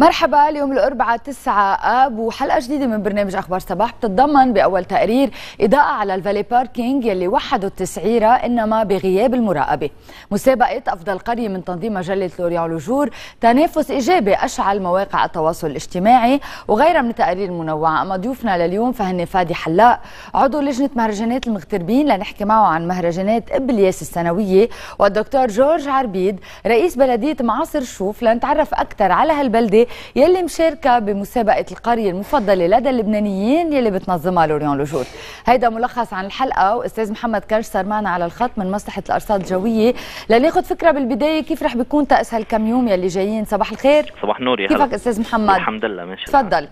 مرحبا اليوم الأربعاء 9 آب وحلقة جديدة من برنامج أخبار صباح بتتضمن بأول تقرير إضاءة على الفالي باركينج يلي وحدوا التسعيرة إنما بغياب المراقبة مسابقة أفضل قرية من تنظيم مجلة لوريان لوجور تنافس إيجابي أشعل مواقع التواصل الاجتماعي وغيرها من التقارير المنوعة أما ضيوفنا لليوم فهن فادي حلاق عضو لجنة مهرجانات المغتربين لنحكي معه عن مهرجانات ابلياس السنوية والدكتور جورج عربيد رئيس بلدية معاصر شوف لنتعرف أكثر على هالبلدة يلي مشاركه بمسابقه القريه المفضله لدى اللبنانيين يلي بتنظمها لوريون لوجور هيدا ملخص عن الحلقه واستاذ محمد كرش صار معنا على الخط من مصلحه الارصاد الجويه لناخذ فكره بالبدايه كيف رح بيكون طقس هالكم يوم يلي جايين صباح الخير صباح نور يا كيفك استاذ محمد الحمد لله ماشي تفضل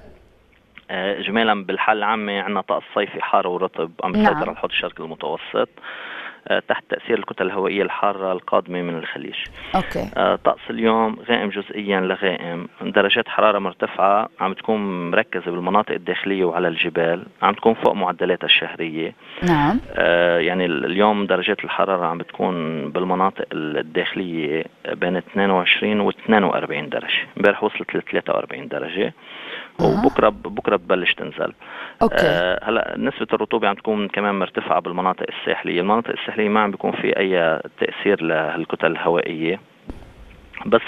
اجمالا آه، بالحال العامه عندنا طقس صيفي حار ورطب عم بيسيطر نعم. على الحوض الشرقي المتوسط آه، تحت تأثير الكتل الهوائية الحارة القادمة من الخليج أوكي. آه، طقس اليوم غائم جزئيا لغائم درجات حرارة مرتفعة عم تكون مركزة بالمناطق الداخلية وعلى الجبال عم تكون فوق معدلاتها الشهرية نعم آه، يعني اليوم درجات الحرارة عم بتكون بالمناطق الداخلية بين 22 و 42 درجة امبارح وصلت ل 43 درجة وبكره بكره بتبلش تنزل أوكي. هلا نسبة الرطوبة عم تكون كمان مرتفعة بالمناطق الساحلية المناطق الساحلية الداخلية ما عم بيكون في أي تأثير لهالكتل الهوائية بس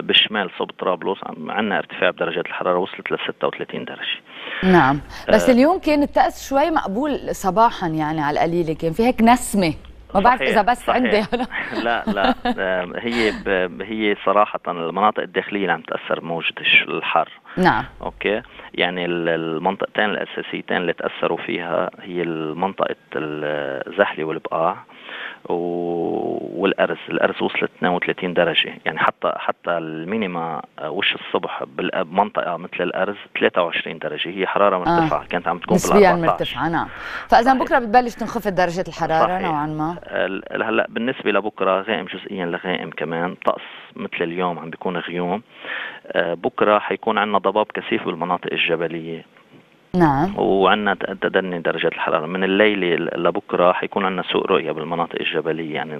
بالشمال صوب طرابلس عندنا ارتفاع بدرجات الحراره وصلت ل 36 درجه نعم بس آه اليوم كان الطقس شوي مقبول صباحا يعني على القليله كان في هيك نسمه ما بعرف اذا بس صحيح. عندي أنا. لا لا آه، هي هي صراحه المناطق الداخليه اللي عم تاثر بموجه الحر نعم اوكي يعني المنطقتين الاساسيتين اللي تاثروا فيها هي منطقه الزحله والبقاع والارز الارز وصلت 32 درجه يعني حتى حتى المينيما آه، وش الصبح بمنطقه مثل الارز 23 درجه هي حراره آه. مرتفعه آه. كانت عم تكون نسبيا مرتفعه نعم فاذا بكره بتبلش تنخفض درجه الحراره نوعا ما آه، هلا بالنسبه لبكره غائم جزئيا لغائم كمان طقس مثل اليوم عم بيكون غيوم بكره حيكون عندنا ضباب كثيف بالمناطق الجبليه نعم وعندنا تدني درجات الحراره من الليله لبكره حيكون عندنا سوء رؤيه بالمناطق الجبليه يعني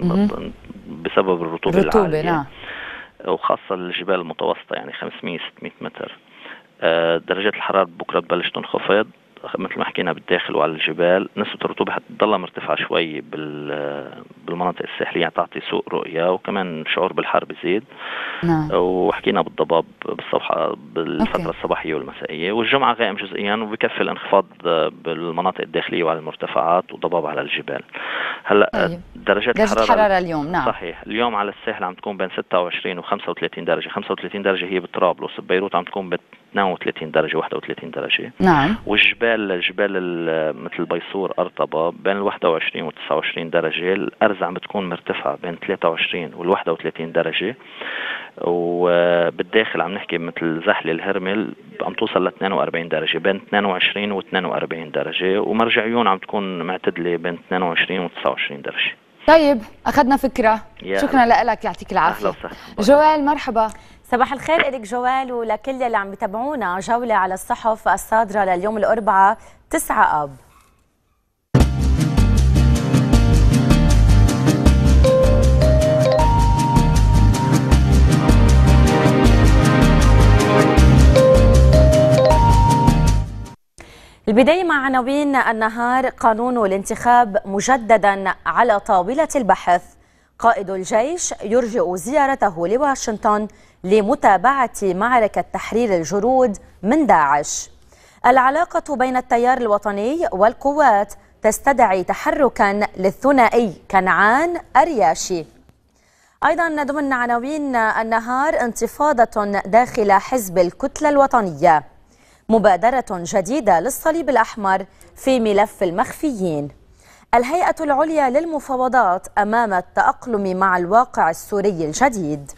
بسبب الرطوبه العاليه نعم وخاصه الجبال المتوسطه يعني 500 600 متر آه، درجات الحرارة بكرة تبلش تنخفض مثل ما حكينا بالداخل وعلى الجبال نسبة الرطوبة حتضلها مرتفعة شوي بالمناطق الساحلية تعطي سوء رؤية وكمان شعور بالحر بزيد نعم. وحكينا بالضباب بالصبح بالفترة أوكي. الصباحية والمسائية والجمعة غائم جزئيا وبكفي الانخفاض بالمناطق الداخلية وعلى المرتفعات وضباب على الجبال هلا أيوه. درجات الحرارة الحرارة اليوم نعم صحيح اليوم على الساحل عم تكون بين 26 و 35 درجة 35 درجة هي بطرابلس بيروت عم تكون 32 درجه 31 درجه نعم والجبال الجبال مثل بيصور ارطبه بين ال 21 و 29 درجه الارز عم بتكون مرتفعه بين 23 وال 31 درجه وبالداخل عم نحكي مثل زحل الهرمل عم توصل ل 42 درجه بين 22 و 42 درجه ومرجعيون عيون عم تكون معتدله بين 22 و 29 درجه طيب اخذنا فكره شكرا لك يعطيك العافيه جوال مرحبا صباح الخير إلك جوال ولكل اللي عم بتابعونا جولة على الصحف الصادرة لليوم الأربعاء 9 أب البداية مع عناوين النهار قانون الانتخاب مجددا على طاولة البحث قائد الجيش يرجئ زيارته لواشنطن لمتابعة معركة تحرير الجرود من داعش العلاقة بين التيار الوطني والقوات تستدعي تحركا للثنائي كنعان أرياشي أيضا ضمن عناوين النهار انتفاضة داخل حزب الكتلة الوطنية مبادرة جديدة للصليب الأحمر في ملف المخفيين الهيئة العليا للمفاوضات أمام التأقلم مع الواقع السوري الجديد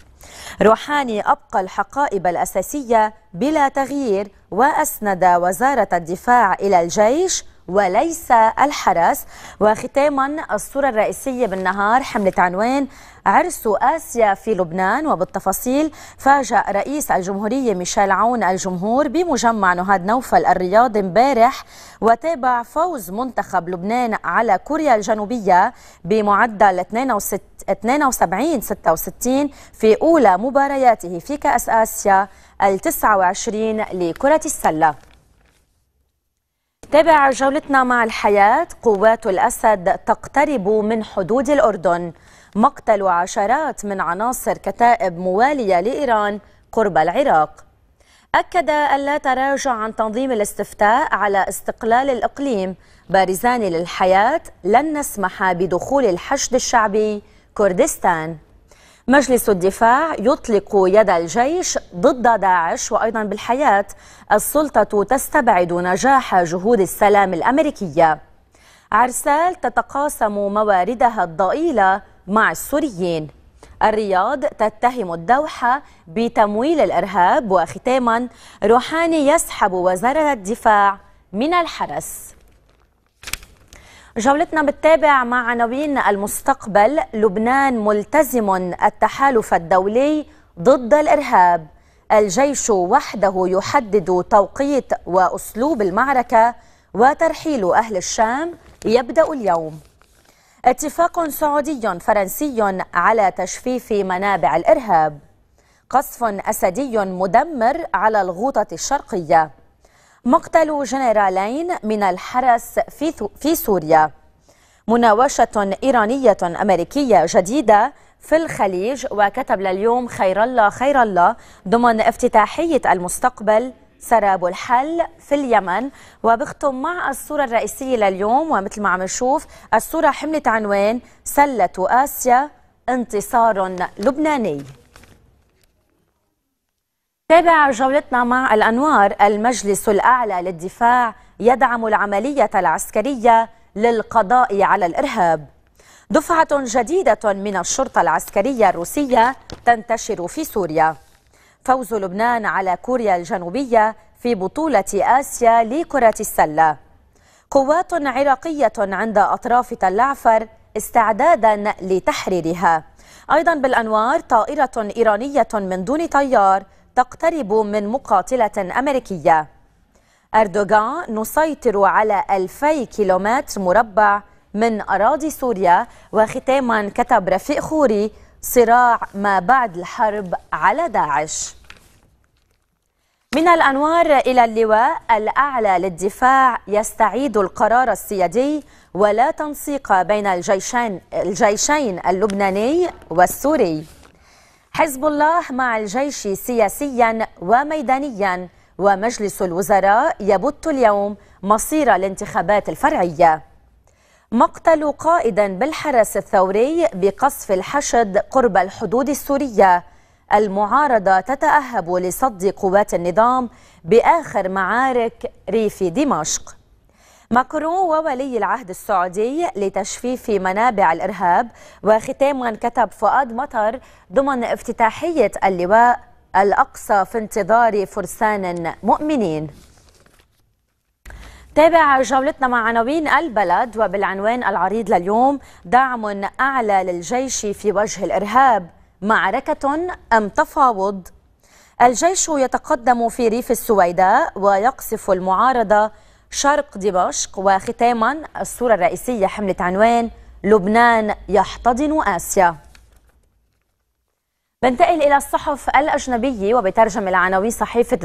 روحاني أبقى الحقائب الأساسية بلا تغيير وأسند وزارة الدفاع إلى الجيش وليس الحرس وختاما الصورة الرئيسية بالنهار حملة عنوان عرس آسيا في لبنان وبالتفاصيل فاجأ رئيس الجمهورية ميشيل عون الجمهور بمجمع نهاد نوفل الرياضي امبارح وتابع فوز منتخب لبنان على كوريا الجنوبية بمعدل 72 66 في أولى مبارياته في كأس آسيا التسعة وعشرين لكرة السلة تابع جولتنا مع الحياة قوات الأسد تقترب من حدود الأردن مقتل عشرات من عناصر كتائب موالية لإيران قرب العراق أكد ألا تراجع عن تنظيم الاستفتاء على استقلال الإقليم بارزان للحياة لن نسمح بدخول الحشد الشعبي كردستان مجلس الدفاع يطلق يد الجيش ضد داعش وأيضا بالحياة السلطة تستبعد نجاح جهود السلام الأمريكية عرسال تتقاسم مواردها الضئيلة مع السوريين الرياض تتهم الدوحة بتمويل الإرهاب وختاما روحاني يسحب وزارة الدفاع من الحرس جولتنا بتتابع مع عناوين المستقبل لبنان ملتزم التحالف الدولي ضد الإرهاب الجيش وحده يحدد توقيت وأسلوب المعركة وترحيل أهل الشام يبدأ اليوم اتفاق سعودي فرنسي على تجفيف منابع الإرهاب قصف أسدي مدمر على الغوطة الشرقية مقتل جنرالين من الحرس في, في سوريا مناوشة إيرانية أمريكية جديدة في الخليج وكتب لليوم خير الله خير الله ضمن افتتاحية المستقبل سراب الحل في اليمن وبختم مع الصورة الرئيسية لليوم ومثل ما عم نشوف الصورة حملت عنوان سلة آسيا انتصار لبناني تابع جولتنا مع الأنوار المجلس الأعلى للدفاع يدعم العملية العسكرية للقضاء على الإرهاب دفعة جديدة من الشرطة العسكرية الروسية تنتشر في سوريا فوز لبنان على كوريا الجنوبية في بطولة آسيا لكرة السلة قوات عراقية عند أطراف تلعفر استعدادا لتحريرها أيضا بالأنوار طائرة إيرانية من دون طيار تقترب من مقاتلة أمريكية أردوغان نسيطر على 2000 كيلومتر مربع من أراضي سوريا وختاما كتب رفيق خوري صراع ما بعد الحرب على داعش من الأنوار إلى اللواء الأعلى للدفاع يستعيد القرار السيادي ولا تنسيق بين الجيشين, الجيشين اللبناني والسوري حزب الله مع الجيش سياسيا وميدانيا ومجلس الوزراء يبت اليوم مصير الانتخابات الفرعية مقتل قائد بالحرس الثوري بقصف الحشد قرب الحدود السورية المعارضة تتأهب لصد قوات النظام بآخر معارك ريف دمشق ماكرون وولي العهد السعودي لتجفيف منابع الإرهاب وختاما كتب فؤاد مطر ضمن افتتاحية اللواء الأقصى في انتظار فرسان مؤمنين تابع جولتنا مع عناوين البلد وبالعنوان العريض لليوم دعم أعلى للجيش في وجه الإرهاب معركة أم تفاوض الجيش يتقدم في ريف السويداء ويقصف المعارضة شرق دمشق وختاما الصورة الرئيسية حملة عنوان لبنان يحتضن آسيا بنتقل إلى الصحف الأجنبية وبترجم العناوين صحيفة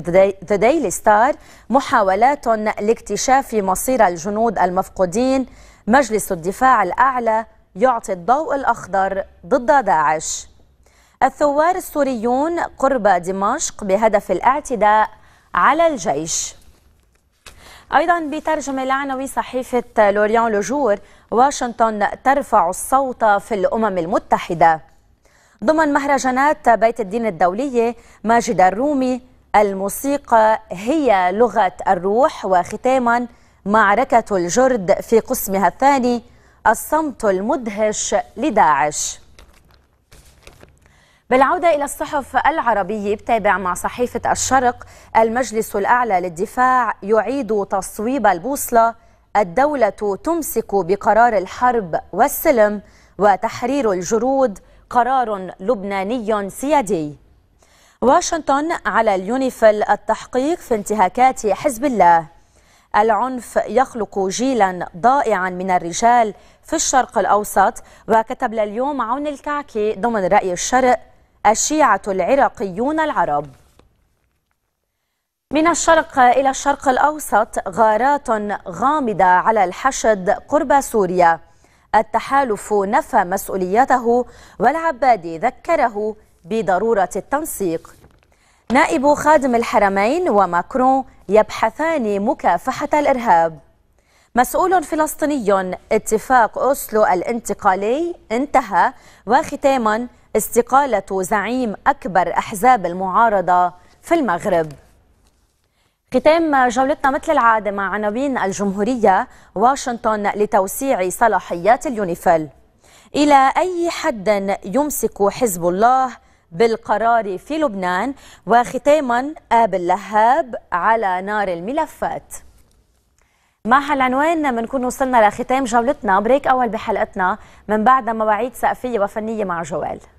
ذا ديلي ستار محاولات لاكتشاف مصير الجنود المفقودين مجلس الدفاع الأعلى يعطي الضوء الأخضر ضد داعش الثوار السوريون قرب دمشق بهدف الاعتداء على الجيش أيضا بترجمة لعنوي صحيفة لوريان لوجور واشنطن ترفع الصوت في الأمم المتحدة ضمن مهرجانات بيت الدين الدولية ماجد الرومي الموسيقى هي لغة الروح وختاما معركة الجرد في قسمها الثاني الصمت المدهش لداعش بالعودة إلى الصحف العربية بتابع مع صحيفة الشرق المجلس الأعلى للدفاع يعيد تصويب البوصلة الدولة تمسك بقرار الحرب والسلم وتحرير الجرود قرار لبناني سيادي واشنطن على اليونيفل التحقيق في انتهاكات حزب الله العنف يخلق جيلا ضائعا من الرجال في الشرق الأوسط وكتب لليوم عون الكعكي ضمن رأي الشرق الشيعة العراقيون العرب من الشرق إلى الشرق الأوسط غارات غامضة على الحشد قرب سوريا التحالف نفى مسؤوليته والعبادي ذكره بضرورة التنسيق نائب خادم الحرمين وماكرون يبحثان مكافحة الإرهاب مسؤول فلسطيني اتفاق أوسلو الانتقالي انتهى وختاما استقالة زعيم أكبر أحزاب المعارضة في المغرب ختام جولتنا مثل العادة مع عناوين الجمهورية واشنطن لتوسيع صلاحيات اليونيفيل إلى أي حد يمسك حزب الله بالقرار في لبنان وختاما آب اللهاب على نار الملفات مع هالعنوان بنكون وصلنا لختام جولتنا بريك أول بحلقتنا من بعد مواعيد سقفية وفنية مع جوال